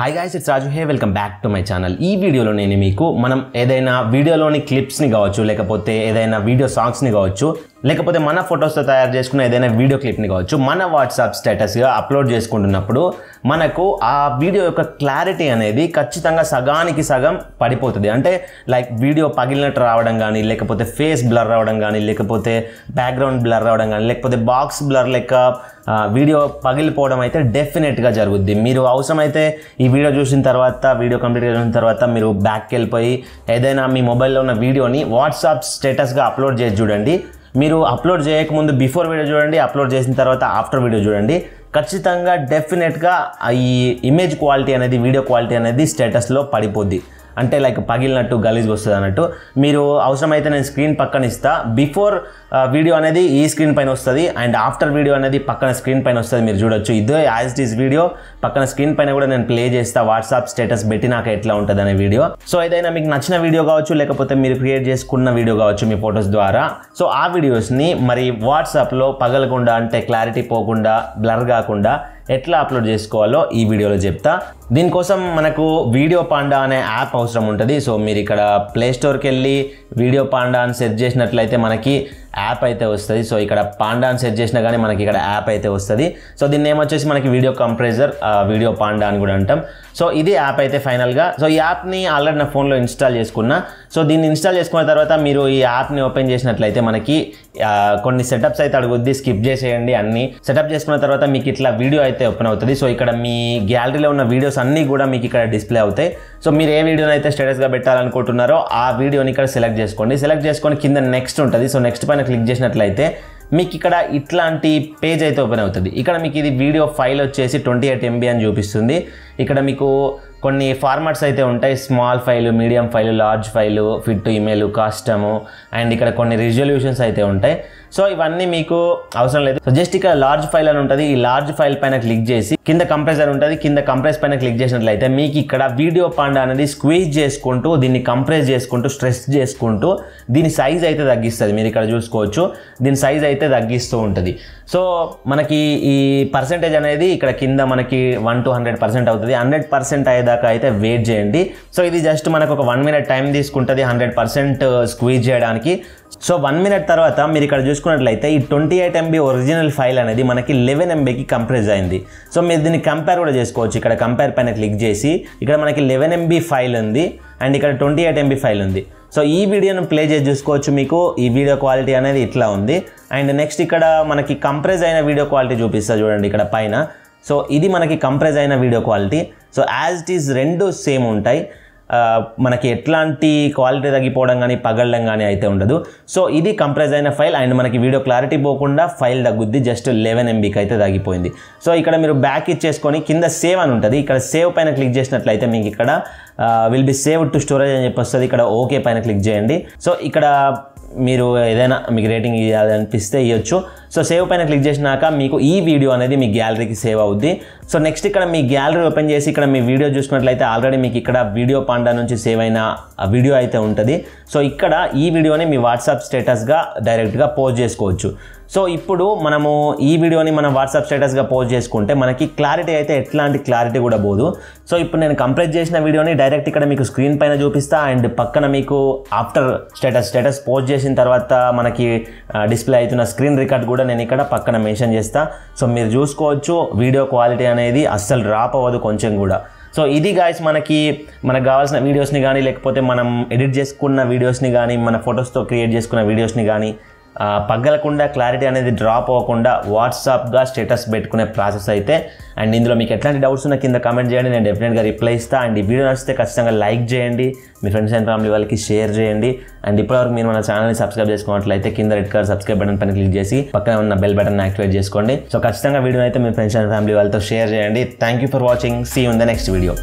high guys it's Raju hey welcome back to my channel ఈ వీడియోలో నేను మీకు మనం ఏదైనా వీడియోలోని క్లిప్స్ని కావచ్చు లేకపోతే ఏదైనా వీడియో సాంగ్స్ని కావచ్చు లేకపోతే మన ఫొటోస్తో తయారు చేసుకున్న ఏదైనా వీడియో క్లిప్ని కావచ్చు మన వాట్సాప్ స్టేటస్గా అప్లోడ్ చేసుకుంటున్నప్పుడు మనకు ఆ వీడియో యొక్క క్లారిటీ అనేది ఖచ్చితంగా సగానికి సగం పడిపోతుంది అంటే లైక్ వీడియో పగిలినట్టు రావడం కానీ లేకపోతే ఫేస్ బ్లర్ రావడం కానీ లేకపోతే బ్యాక్గ్రౌండ్ బ్లర్ రావడం కానీ లేకపోతే బాక్స్ బ్లర్ లెక్క వీడియో పగిలిపోవడం అయితే డెఫినెట్గా జరుగుద్ది మీరు అవసరమైతే ఈ వీడియో చూసిన తర్వాత వీడియో కంప్లీట్ చేసిన తర్వాత మీరు బ్యాక్కి వెళ్ళిపోయి ఏదైనా మీ మొబైల్లో ఉన్న వీడియోని వాట్సాప్ స్టేటస్గా అప్లోడ్ చేసి చూడండి మీరు అప్లోడ్ చేయకముందు బిఫోర్ వీడియో చూడండి అప్లోడ్ చేసిన తర్వాత ఆఫ్టర్ వీడియో చూడండి ఖచ్చితంగా డెఫినెట్గా ఈ ఇమేజ్ క్వాలిటీ అనేది వీడియో క్వాలిటీ అనేది స్టేటస్లో పడిపోద్ది అంటే లైక్ పగిలినట్టు గలీజ్గా వస్తుంది అన్నట్టు మీరు అవసరమైతే నేను స్క్రీన్ పక్కన ఇస్తా బిఫోర్ వీడియో అనేది ఈ స్క్రీన్ పైన వస్తుంది అండ్ ఆఫ్టర్ వీడియో అనేది పక్కన స్క్రీన్ పైన వస్తుంది మీరు చూడొచ్చు ఇదే యాజ్ ఇట్ ఈస్ వీడియో పక్కన స్క్రీన్ పైన కూడా నేను ప్లే చేస్తా వాట్సాప్ స్టేటస్ పెట్టి నాకు ఎట్లా ఉంటుంది అనే వీడియో సో ఏదైనా మీకు నచ్చిన వీడియో కావచ్చు లేకపోతే మీరు క్రియేట్ చేసుకున్న వీడియో కావచ్చు మీ ఫొటోస్ ద్వారా సో ఆ వీడియోస్ని మరి వాట్సాప్లో పగలకుండా అంటే క్లారిటీ పోకుండా బ్లర్ కాకుండా ఎట్లా అప్లోడ్ చేసుకోవాలో ఈ వీడియోలో చెప్తా దీనికోసం మనకు వీడియో పాండా అనే యాప్ అవసరం ఉంటుంది సో మీరు ఇక్కడ ప్లేస్టోర్కి వెళ్ళి వీడియో పాండా అని సెర్చ్ చేసినట్లయితే మనకి యాప్ అయితే వస్తుంది సో ఇక్కడ పాండా అని సెర్చ్ చేసినా కానీ మనకి ఇక్కడ యాప్ అయితే వస్తుంది సో దీన్ని ఏమొచ్చేసి మనకి వీడియో కంప్రెజర్ వీడియో పాండా అని కూడా అంటాం సో ఇది యాప్ అయితే ఫైనల్గా సో ఈ యాప్ని ఆల్రెడీ నా ఫోన్లో ఇన్స్టాల్ చేసుకున్నా సో దీన్ని ఇన్స్టాల్ చేసుకున్న తర్వాత మీరు ఈ యాప్ని ఓపెన్ చేసినట్లయితే మనకి కొన్ని సెటప్స్ అయితే అడుగుద్ది స్కిప్ చేసేయండి అన్ని సెటప్ చేసుకున్న తర్వాత మీకు ఇట్లా వీడియో అయితే ఓపెన్ అవుతుంది సో ఇక్కడ మీ గ్యాలరీలో ఉన్న వీడియోస్ వీడియోస్ అన్నీ కూడా మీకు ఇక్కడ డిస్ప్లే అవుతాయి సో మీరు ఏ వీడియోని అయితే స్టేటస్గా పెట్టాలనుకుంటున్నారో ఆ వీడియోని ఇక్కడ సెలెక్ట్ చేసుకోండి సెలెక్ట్ చేసుకొని కింద నెక్స్ట్ ఉంటుంది సో నెక్స్ట్ పైన క్లిక్ చేసినట్లయితే మీకు ఇక్కడ ఇట్లాంటి పేజ్ అయితే ఓపెన్ అవుతుంది ఇక్కడ మీకు ఇది వీడియో ఫైల్ వచ్చేసి ట్వంటీ ఎయిట్ అని చూపిస్తుంది ఇక్కడ మీకు కొన్ని ఫార్మాట్స్ అయితే ఉంటాయి small file medium file large file fit email custom and ఇక్కడ కొన్ని రిజల్యూషన్స్ అయితే ఉంటాయి సో ఇవన్నీ మీకు అవసరం లేదు సో జస్ట్ ఇక్కడ లార్జ్ ఫైల్ అని ఉంటుంది ఈ లార్జ్ ఫైల్ పైన క్లిక్ చేసి కింద కంప్రెసర్ ఉంటుంది కింద కంప్రెస్ పైన క్లిక్ చేసినట్లయితే మీకు ఇక్కడ వీడియో పాండ అనేది స్క్వీజ్ చేసుకుంటూ దీన్ని కంప్రెస్ చేసుకుంటూ స్ట్రెస్ చేసుకుంటూ దీని సైజ్ అయితే తగ్గిస్తుంది మీరు ఇక్కడ చూసుకోవచ్చు దీని సైజ్ అయితే తగ్గిస్తూ ఉంటుంది సో మనకి ఈ పర్సంటేజ్ అనేది ఇక్కడ కింద మనకి వన్ టు హండ్రెడ్ పర్సెంట్ అవుతుంది హండ్రెడ్ పర్సెంట్ దాకా అయితే వెయిట్ చేయండి సో ఇది జస్ట్ మనకు ఒక వన్ మినిట్ టైం తీసుకుంటుంది హండ్రెడ్ పర్సెంట్ స్క్వీజ్ చేయడానికి సో వన్ మినిట్ తర్వాత మీరు ఇక్కడ చూసుకున్నట్లయితే ఈ twenty eight MB original file అనేది మనకి లెవెన్ ఎంబీకి కంప్రెస్ అయింది సో మీరు దీన్ని కంపేర్ కూడా చేసుకోవచ్చు ఇక్కడ కంపేర్ పైన క్లిక్ చేసి ఇక్కడ మనకి లెవెన్ ఎంబీ ఫైల్ ఉంది అండ్ ఇక్కడ ట్వంటీ ఎయిట్ ఎంబీ ఫైల్ ఉంది సో ఈ వీడియోను ప్లే చేసి చూసుకోవచ్చు మీకు ఈ వీడియో క్వాలిటీ అనేది ఇట్లా ఉంది అండ్ నెక్స్ట్ ఇక్కడ మనకి కంప్రెస్ అయిన వీడియో క్వాలిటీ చూపిస్తా చూడండి ఇక్కడ పైన సో ఇది మనకి కంప్రైజ్ అయిన video quality so as it is రెండు సేమ్ ఉంటాయి మనకి ఎట్లాంటి క్వాలిటీ తగ్గిపోవడం కానీ పగలడం కానీ అయితే ఉండదు సో ఇది కంప్రైజ్ అయిన ఫైల్ అండ్ మనకి వీడియో క్లారిటీ పోకుండా ఫైల్ తగ్గుద్ది జస్ట్ లెవెన్ ఎంబీకి అయితే తగ్గిపోయింది సో ఇక్కడ మీరు బ్యాక్ ఇచ్చేసుకొని కింద సేవ్ అని ఉంటుంది ఇక్కడ సేవ్ పైన క్లిక్ చేసినట్లయితే మీకు ఇక్కడ will be save to storage అని చెప్పి వస్తుంది ఇక్కడ ఓకే పైన క్లిక్ చేయండి సో ఇక్కడ మీరు ఏదైనా మీకు రేటింగ్ ఇవ్వాలనిపిస్తే ఇవ్వచ్చు సో సేవ్ పైన క్లిక్ చేసినాక మీకు ఈ వీడియో అనేది మీ గ్యాలరీకి సేవ్ అవుద్ది సో నెక్స్ట్ ఇక్కడ మీ గ్యాలరీ ఓపెన్ చేసి ఇక్కడ మీ వీడియో చూసినట్లయితే ఆల్రెడీ మీకు ఇక్కడ వీడియో పాండా నుంచి సేవ్ అయిన వీడియో అయితే ఉంటుంది సో ఇక్కడ ఈ వీడియోని మీ వాట్సాప్ స్టేటస్గా డైరెక్ట్గా పోస్ట్ చేసుకోవచ్చు సో ఇప్పుడు మనము ఈ వీడియోని మనం వాట్సాప్ స్టేటస్గా పోస్ట్ చేసుకుంటే మనకి క్లారిటీ అయితే ఎట్లాంటి క్లారిటీ కూడా పోదు సో ఇప్పుడు నేను కంప్లీట్ చేసిన వీడియోని డైరెక్ట్ ఇక్కడ మీకు స్క్రీన్ పైన చూపిస్తా అండ్ పక్కన మీకు ఆఫ్టర్ స్టేటస్ స్టేటస్ పోస్ట్ చేసిన తర్వాత మనకి డిస్ప్లే అవుతున్న స్క్రీన్ రికార్డ్ కూడా నేను ఇక్కడ పక్కన మెన్షన్ చేస్తా సో మీరు చూసుకోవచ్చు వీడియో క్వాలిటీ అనేది అస్సలు డ్రాప్ అవ్వదు కొంచెం కూడా సో ఇది గాయస్ మనకి మనకు కావాల్సిన వీడియోస్ని కానీ లేకపోతే మనం ఎడిట్ చేసుకున్న వీడియోస్ని కానీ మన ఫొటోస్తో క్రియేట్ చేసుకున్న వీడియోస్ని కానీ పగలకుండా క్లారిటీ అనేది డ్రాప్ అవ్వకుండా వాట్సాప్గా స్టేటస్ పెట్టుకునే ప్రాసెస్ అయితే అండ్ ఇందులో మీకు ఎట్లాంటి డౌట్స్ ఉన్నా కింద కమెంట్ చేయండి నేను డెఫినెట్గా రిప్లై ఇస్తా అండ్ ఈ వీడియో నచ్చితే ఖచ్చితంగా లైక్ చేయండి మీ ఫ్రెండ్స్ అండ్ ఫ్యామిలీ వాళ్ళకి షేర్ చేయండి అండ్ ఇప్పటివరకు మీరు మన ఛానల్ని సబ్స్క్రైబ్ చేసుకున్నట్లయితే కింద రెడ్ కలర్ సబ్స్క్రైబ్ బటన్ పైన క్లిక్ చేసి పక్కన ఉన్న బెల్ బటన్ యాక్టివేట్ చేసుకోండి సో ఖచ్చితంగా వీడియో అయితే మీ ఫ్రెండ్స్ అండ్ ఫ్యామిలీ వాళ్ళతో షేర్ చేయండి thank you for watching see in the next video